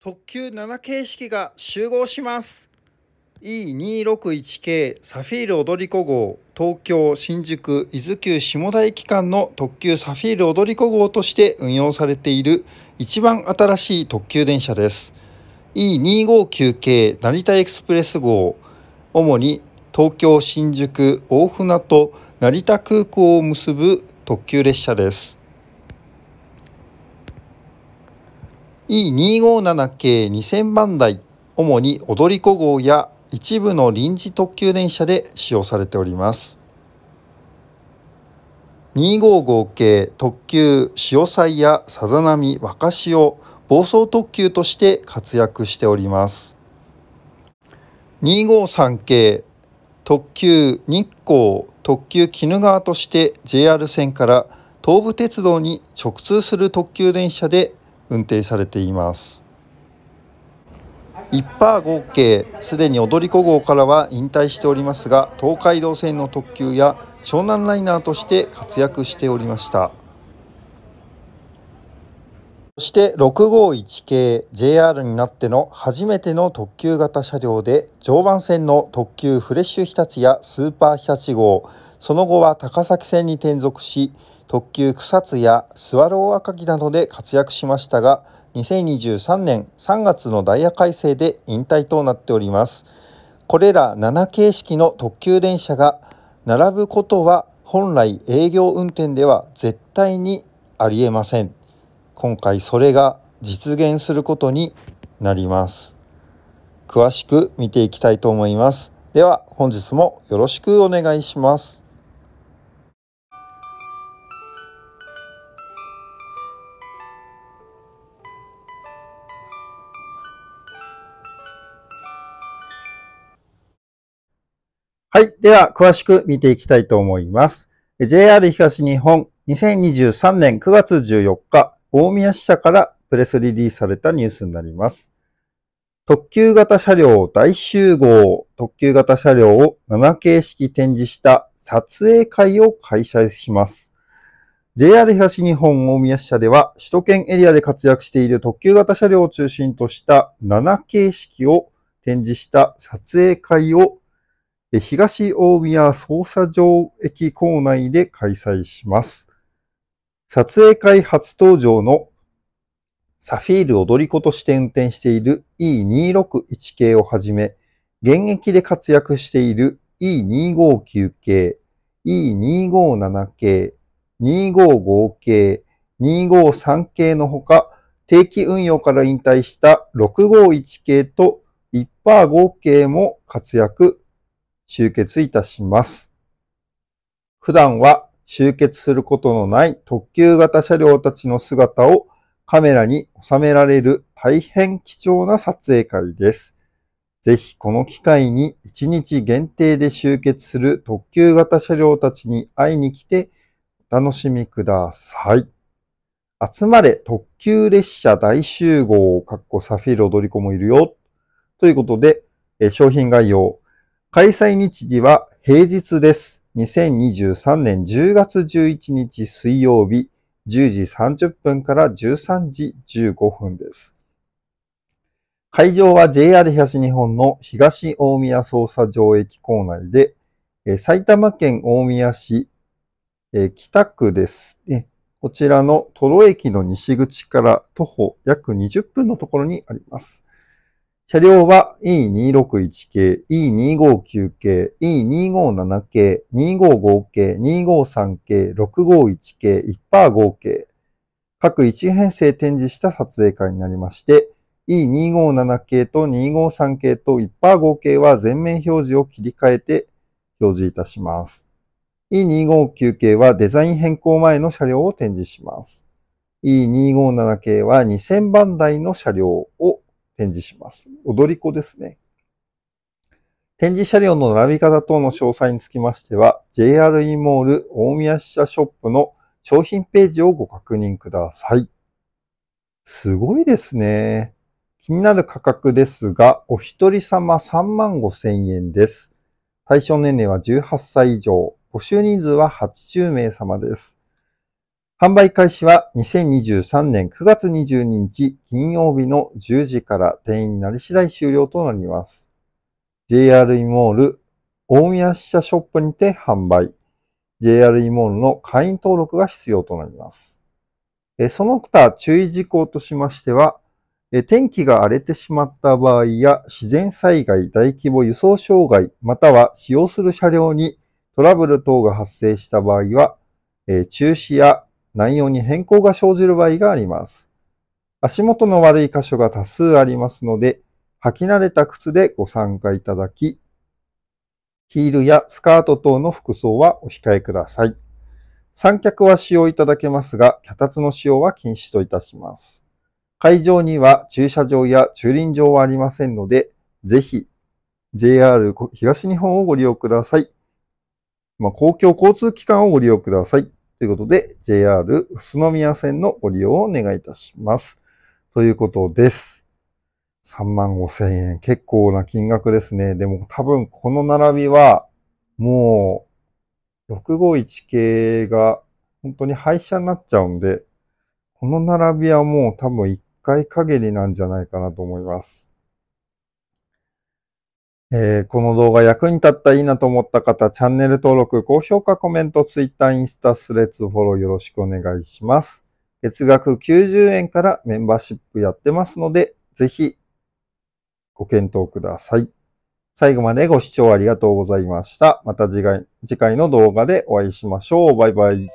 特急7形式が集合します E261 系サフィール踊り子号東京新宿伊豆急下田駅間の特急サフィール踊り子号として運用されている一番新しい特急電車です E259 系成田エクスプレス号主に東京新宿大船と成田空港を結ぶ特急列車です E257 系2000番台、主に踊り子号や一部の臨時特急電車で使用されております。255系特急潮騒やさざ波若潮暴走特急として活躍しております。253系特急日光特急鬼怒川として JR 線から東武鉄道に直通する特急電車で運転されています1パー合計すでに踊り子号からは引退しておりますが東海道線の特急や湘南ライナーとして活躍しておりましたそして651系 JR になっての初めての特急型車両で常磐線の特急フレッシュ日立やスーパー日立号その後は高崎線に転属し特急草津やスワロー赤城などで活躍しましたが2023年3月のダイヤ改正で引退となっておりますこれら7形式の特急電車が並ぶことは本来営業運転では絶対にありえません今回それが実現することになります。詳しく見ていきたいと思います。では本日もよろしくお願いします。はい。では、詳しく見ていきたいと思います。JR 東日本2023年9月14日、大宮支社からプレスリリースされたニュースになります。特急型車両大集合、特急型車両を7形式展示した撮影会を開催します。JR 東日本大宮支社では、首都圏エリアで活躍している特急型車両を中心とした7形式を展示した撮影会を東大宮捜査場駅構内で開催します。撮影会初登場のサフィール踊り子として運転している E261 系をはじめ、現役で活躍している E259 系、E257 系、255系、253系のほか、定期運用から引退した651系と1%合計も活躍、集結いたします。普段は集結することのない特急型車両たちの姿をカメラに収められる大変貴重な撮影会です。ぜひこの機会に1日限定で集結する特急型車両たちに会いに来てお楽しみください。集まれ特急列車大集合、かっこサフィール踊り子もいるよ。ということで、商品概要。開催日時は平日です。2023年10月11日水曜日10時30分から13時15分です。会場は JR 東日本の東大宮捜査場駅構内で、埼玉県大宮市北区です、ね。こちらのトロ駅の西口から徒歩約20分のところにあります。車両は E261 系、E259 系、E257 系、255系、253系、651系、1ー5系、各1編成展示した撮影会になりまして、E257 系と253系と1ー5系は全面表示を切り替えて表示いたします。E259 系はデザイン変更前の車両を展示します。E257 系は2000番台の車両を展示します。踊り子ですね。展示車両の並び方等の詳細につきましては、JRE モール大宮支社ショップの商品ページをご確認ください。すごいですね。気になる価格ですが、お一人様3万5千円です。対象年齢は18歳以上、募集人数は80名様です。販売開始は2023年9月22日金曜日の10時から定員なり次第終了となります。JR イモール大宮支社ショップにて販売。JR イモールの会員登録が必要となります。その他注意事項としましては、天気が荒れてしまった場合や自然災害、大規模輸送障害、または使用する車両にトラブル等が発生した場合は、中止や内容に変更が生じる場合があります。足元の悪い箇所が多数ありますので、履き慣れた靴でご参加いただき、ヒールやスカート等の服装はお控えください。三脚は使用いただけますが、脚立の使用は禁止といたします。会場には駐車場や駐輪場はありませんので、ぜひ JR 東日本をご利用ください。まあ、公共交通機関をご利用ください。ということで、JR 宇都宮線のご利用をお願いいたします。ということです。3万5千円。結構な金額ですね。でも多分この並びは、もう、651系が本当に廃車になっちゃうんで、この並びはもう多分1回限りなんじゃないかなと思います。えー、この動画役に立ったいいなと思った方、チャンネル登録、高評価、コメント、ツイッター、インスタ、スレッズ、フォローよろしくお願いします。月額90円からメンバーシップやってますので、ぜひご検討ください。最後までご視聴ありがとうございました。また次回の動画でお会いしましょう。バイバイ。